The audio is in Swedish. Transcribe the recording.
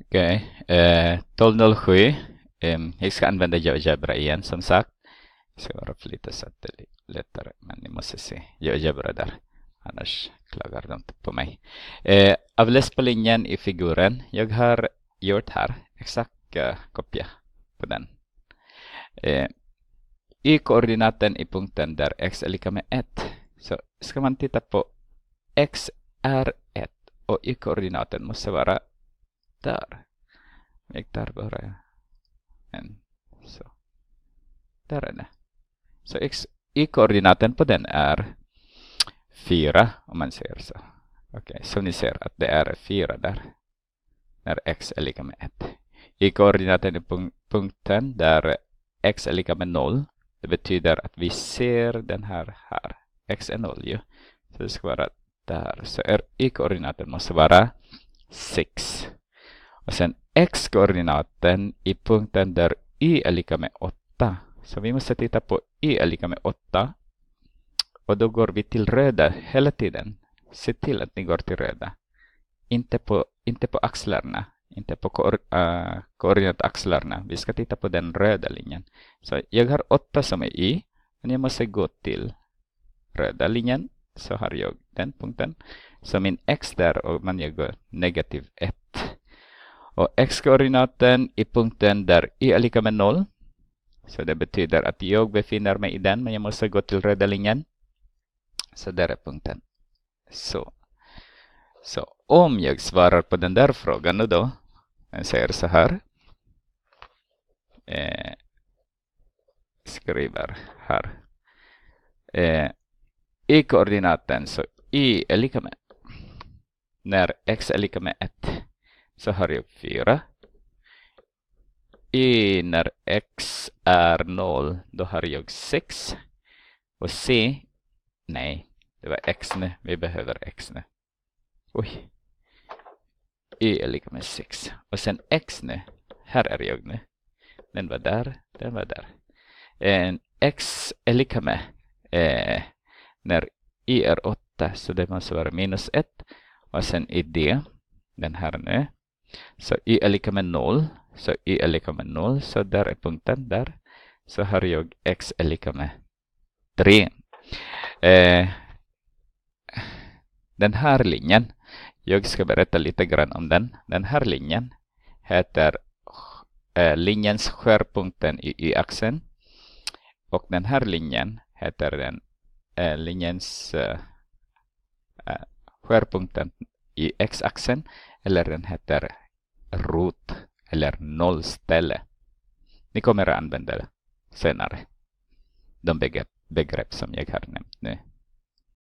Okej, okay. eh, 1207. Eh, jag ska använda GeoGebra igen som sagt. Jag ska vara lite så att det är lättare. Men ni måste se GeoGebra där. Annars klagar de inte på mig. Eh, avläs på linjen i figuren. Jag har gjort här. Exakt eh, kopia på den. Eh, I koordinaten i punkten där x är lika med 1. Så ska man titta på x är 1 och y koordinaten måste vara där. Jag där börjar en. Så. Där är det. Så x, y-koordinaten på den är 4 om man ser så. Okej, okay, så ni ser att det är 4 där. När x är lika med 1. Y-koordinaten är punk punkten där x är lika med 0. Det betyder att vi ser den här här. x är 0 ju. Så det ska vara där. Så y-koordinaten måste vara 6. Och sen x-koordinaten i punkten där y är lika med 8. Så vi måste titta på y är lika med 8. Och då går vi till röda hela tiden. Se till att ni går till röda. Inte på, inte på axlarna, inte på koor, uh, äh, koordinataxlarna. Vi ska titta på den röda linjen. Så jag har 8 som är y. Men jag måste gå till röda linjen. Så har jag den punkten. Så min x där, och man jag går negativ 1. Och x-koordinaten i punkten där y är lika med noll. Så det betyder att jag befinner mig i den, men jag måste gå till röda linjen. Så där är punkten. Så. Så om jag svarar på den där frågan nu då. Jag säger så här. Eh, skriver här. Eh, I koordinaten, så y är lika med. När x är lika med 1 så har jag upp 4. Y när x är 0, då har jag 6. Och c, nej, det var x nu. Vi behöver x nu. Oj. Y e är lika med 6. Och sen x nu, här är jag nu. Den var där, den var där. En x är lika med eh, när y e är 8, så det måste vara minus 1. Och sen i d, den här nu, så y är lika med noll. Så y är lika med noll. Så där är punkten. Där. Så har jag x är lika med 3. Eh, den här linjen. Jag ska berätta lite grann om den. Den här linjen heter eh, linjens skärpunkten i y-axeln. Och den här linjen heter den eh, linjens eh, eh skärpunkten i x-axeln eller den heter rot eller nollställe. Ni kommer att använda det senare. De begrepp, begrepp som jag har nämnt nu.